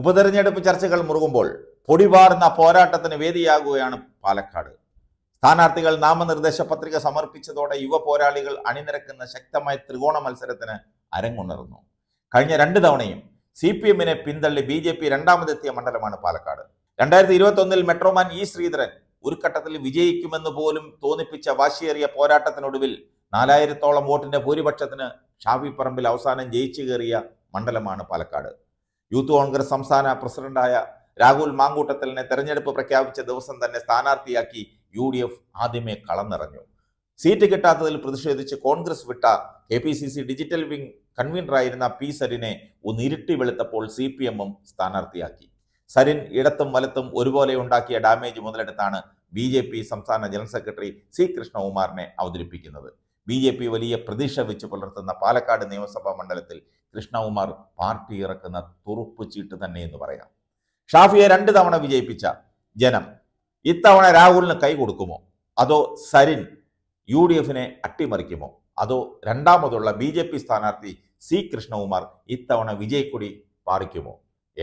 ഉപതെരഞ്ഞെടുപ്പ് ചർച്ചകൾ മുറുകുമ്പോൾ പൊടിപാറുന്ന പോരാട്ടത്തിന് വേദിയാകുകയാണ് പാലക്കാട് സ്ഥാനാർത്ഥികൾ നാമനിർദ്ദേശ പത്രിക സമർപ്പിച്ചതോടെ യുവ പോരാളികൾ അണിനിരക്കുന്ന ശക്തമായ ത്രികോണ മത്സരത്തിന് അരങ്ങുണർന്നു കഴിഞ്ഞ രണ്ട് തവണയും സി പി എമ്മിനെ പിന്തള്ളി ബി ജെ പി രണ്ടാമതെത്തിയ മണ്ഡലമാണ് പാലക്കാട് രണ്ടായിരത്തി ഇരുപത്തി ഒന്നിൽ മെട്രോമാൻ ഇ ശ്രീധരൻ ഒരു ഘട്ടത്തിൽ വിജയിക്കുമെന്ന് പോലും തോന്നിപ്പിച്ച വാശിയേറിയ പോരാട്ടത്തിനൊടുവിൽ നാലായിരത്തോളം വോട്ടിന്റെ ഭൂരിപക്ഷത്തിന് ഷാഫി പറമ്പിൽ അവസാനം ജയിച്ചു കയറിയ മണ്ഡലമാണ് പാലക്കാട് യൂത്ത് കോൺഗ്രസ് സംസ്ഥാന പ്രസിഡന്റായ രാഹുൽ മാങ്കൂട്ടത്തലിനെ തെരഞ്ഞെടുപ്പ് പ്രഖ്യാപിച്ച ദിവസം തന്നെ സ്ഥാനാർത്ഥിയാക്കി യു ഡി എഫ് ആദ്യമേ കളന്നിറങ്ങു സീറ്റ് കിട്ടാത്തതിൽ പ്രതിഷേധിച്ച് കോൺഗ്രസ് വിട്ട K P C C digital wing കൺവീനറായിരുന്ന പി സരിനെ ഒന്ന് ഇരുട്ടി വെളുത്തപ്പോൾ സി പി എമ്മും സ്ഥാനാർത്ഥിയാക്കി സരിൻ ഇടത്തും വലത്തും ഒരുപോലെ ഉണ്ടാക്കിയ ഡാമേജ് മുതലെടുത്താണ് ബി ജെ പി സംസ്ഥാന ജനറൽ സെക്രട്ടറി സി കൃഷ്ണകുമാറിനെ അവതരിപ്പിക്കുന്നത് ബി ജെ പി വലിയ പ്രതീക്ഷ വെച്ച് പുലർത്തുന്ന പാലക്കാട് നിയമസഭാ മണ്ഡലത്തിൽ കൃഷ്ണകുമാർ പാർട്ടി ഇറക്കുന്ന തുറുപ്പ് ചീട്ട് തന്നെ എന്ന് പറയാം ഷാഫിയെ രണ്ട് തവണ വിജയിപ്പിച്ച ജനം ഇത്തവണ രാഹുലിന് കൈ കൊടുക്കുമോ അതോ സരിൻ യു ഡി എഫിനെ അട്ടിമറിക്കുമോ അതോ രണ്ടാമതുള്ള ബി ജെ പി സ്ഥാനാർത്ഥി സി കൃഷ്ണകുമാർ ഇത്തവണ വിജയക്കുടി പാറിക്കുമോ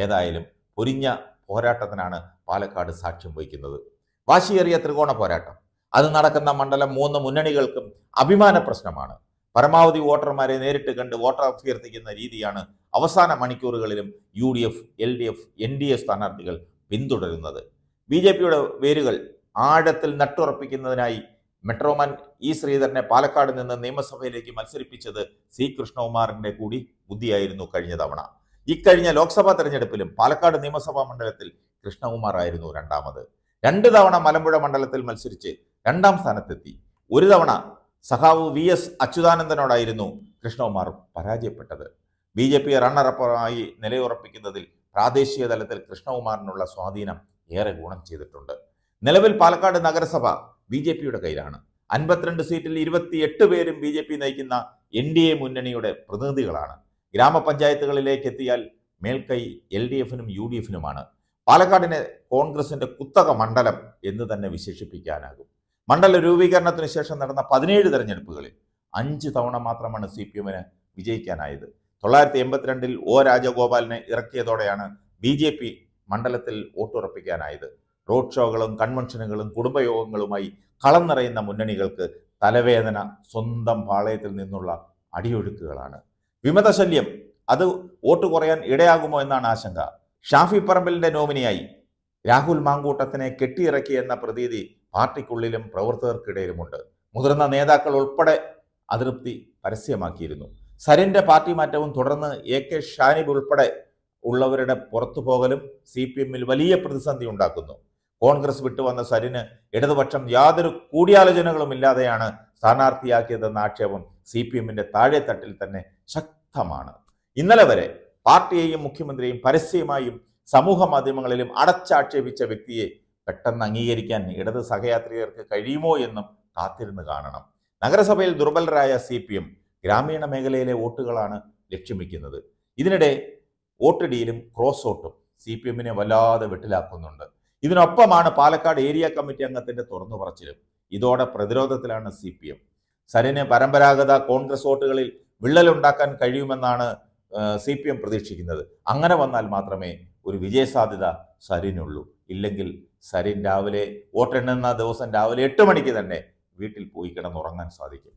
ഏതായാലും പൊരിഞ്ഞ പോരാട്ടത്തിനാണ് പാലക്കാട് സാക്ഷ്യം വഹിക്കുന്നത് വാശിയേറിയ ത്രികോണ പോരാട്ടം അത് നടക്കുന്ന മണ്ഡലം മൂന്ന് മുന്നണികൾക്കും അഭിമാന പ്രശ്നമാണ് പരമാവധി വോട്ടർമാരെ നേരിട്ട് കണ്ട് വോട്ടർ അഭ്യർത്ഥിക്കുന്ന രീതിയാണ് അവസാന മണിക്കൂറുകളിലും U D F L D F N D A സ്ഥാനാർത്ഥികൾ പിന്തുടരുന്നത് ബി ജെ പിയുടെ വേരുകൾ ആഴത്തിൽ നട്ടുറപ്പിക്കുന്നതിനായി മെട്രോമാൻ ഇ ശ്രീധരനെ പാലക്കാട് നിന്ന് നിയമസഭയിലേക്ക് മത്സരിപ്പിച്ചത് സി കൃഷ്ണകുമാറിന്റെ കൂടി ബുദ്ധിയായിരുന്നു കഴിഞ്ഞ തവണ ഇക്കഴിഞ്ഞ ലോക്സഭാ തെരഞ്ഞെടുപ്പിലും പാലക്കാട് നിയമസഭാ മണ്ഡലത്തിൽ കൃഷ്ണകുമാർ ആയിരുന്നു രണ്ടാമത് രണ്ട് തവണ മലമ്പുഴ മണ്ഡലത്തിൽ മത്സരിച്ച് രണ്ടാം സ്ഥാനത്തെത്തി ഒരു തവണ സഖാവ് വി എസ് അച്യുതാനന്ദനോടായിരുന്നു കൃഷ്ണകുമാർ പരാജയപ്പെട്ടത് ബി ജെ പി റണ്ണറപ്പറായി നിലയുറപ്പിക്കുന്നതിൽ പ്രാദേശിക തലത്തിൽ കൃഷ്ണകുമാറിനുള്ള സ്വാധീനം ഏറെ ഗുണം ചെയ്തിട്ടുണ്ട് നിലവിൽ പാലക്കാട് നഗരസഭ ബി ജെ പിയുടെ കയ്യിലാണ് അൻപത്തിരണ്ട് സീറ്റിൽ ഇരുപത്തിയെട്ട് പേരും ബി ജെ പി നയിക്കുന്ന എൻ ഡി എ മുന്നണിയുടെ പ്രതിനിധികളാണ് ഗ്രാമപഞ്ചായത്തുകളിലേക്ക് എത്തിയാൽ മേൽക്കൈ എൽ ഡി എഫിനും യു ഡി എഫിനുമാണ് പാലക്കാടിനെ കോൺഗ്രസിന്റെ കുത്തക മണ്ഡലം എന്ന് തന്നെ വിശേഷിപ്പിക്കാനാകും മണ്ഡല രൂപീകരണത്തിന് ശേഷം നടന്ന പതിനേഴ് തെരഞ്ഞെടുപ്പുകളിൽ അഞ്ച് തവണ മാത്രമാണ് സി പി എമ്മിന് വിജയിക്കാനായത് തൊള്ളായിരത്തി എൺപത്തിരണ്ടിൽ ഒ രാജഗോപാലിനെ ഇറക്കിയതോടെയാണ് ബി ജെ പി മണ്ഡലത്തിൽ വോട്ടുറപ്പിക്കാനായത് റോഡ് ഷോകളും കൺവെൻഷനുകളും കുടുംബയോഗങ്ങളുമായി കളം നിറയുന്ന മുന്നണികൾക്ക് തലവേദന സ്വന്തം പാളയത്തിൽ നിന്നുള്ള അടിയൊഴുക്കുകളാണ് വിമതശല്യം അത് വോട്ട് കുറയാൻ ഇടയാകുമോ എന്നാണ് ആശങ്ക ഷാഫി പറമ്പലിന്റെ നോമിനിയായി രാഹുൽ മാങ്കൂട്ടത്തിനെ കെട്ടിയിറക്കിയെന്ന പ്രതീതി പാർട്ടിക്കുള്ളിലും പ്രവർത്തകർക്കിടയിലുമുണ്ട് മുതിർന്ന നേതാക്കൾ ഉൾപ്പെടെ അതൃപ്തി പരസ്യമാക്കിയിരുന്നു സരിന്റെ പാർട്ടി മാറ്റവും തുടർന്ന് എ കെ ഷാനിബ് ഉൾപ്പെടെ ഉള്ളവരുടെ പുറത്തുപോകലും സി പി എമ്മിൽ വലിയ പ്രതിസന്ധി ഉണ്ടാക്കുന്നു കോൺഗ്രസ് വിട്ടുവന്ന സരിന് ഇടതുപക്ഷം യാതൊരു കൂടിയാലോചനകളും ഇല്ലാതെയാണ് സ്ഥാനാർത്ഥിയാക്കിയതെന്ന ആക്ഷേപം സി പി എമ്മിന്റെ താഴെത്തട്ടിൽ തന്നെ ശക്തമാണ് ഇന്നലെ വരെ പാർട്ടിയെയും മുഖ്യമന്ത്രിയെയും പരസ്യമായും സമൂഹ മാധ്യമങ്ങളിലും അടച്ചാക്ഷേപിച്ച വ്യക്തിയെ പെട്ടെന്ന് അംഗീകരിക്കാൻ ഇടത് സഹയാത്രികർക്ക് കഴിയുമോ എന്നും കാത്തിരുന്ന് കാണണം നഗരസഭയിൽ ദുർബലരായ സി പി എം ഗ്രാമീണ മേഖലയിലെ വോട്ടുകളാണ് ലക്ഷ്യം വയ്ക്കുന്നത് ഇതിനിടെ വോട്ട് ഡീലും ക്രോസ് വോട്ടും സി പി എമ്മിനെ വല്ലാതെ വെട്ടിലാക്കുന്നുണ്ട് ഇതിനൊപ്പമാണ് പാലക്കാട് ഏരിയ കമ്മിറ്റി അംഗത്തിന്റെ തുറന്നു പറച്ചിലും ഇതോടെ പ്രതിരോധത്തിലാണ് സി പി എം സരിന് പരമ്പരാഗത കോൺഗ്രസ് വോട്ടുകളിൽ വിള്ളലുണ്ടാക്കാൻ കഴിയുമെന്നാണ് സി പി എം പ്രതീക്ഷിക്കുന്നത് അങ്ങനെ വന്നാൽ മാത്രമേ ഒരു വിജയസാധ്യത സരിനുള്ളൂ ഇല്ലെങ്കിൽ സരിൻ രാവിലെ വോട്ടെണ്ണുന്ന ദിവസം രാവിലെ എട്ട് മണിക്ക് തന്നെ വീട്ടിൽ പോയി കിടന്നുറങ്ങാൻ സാധിക്കും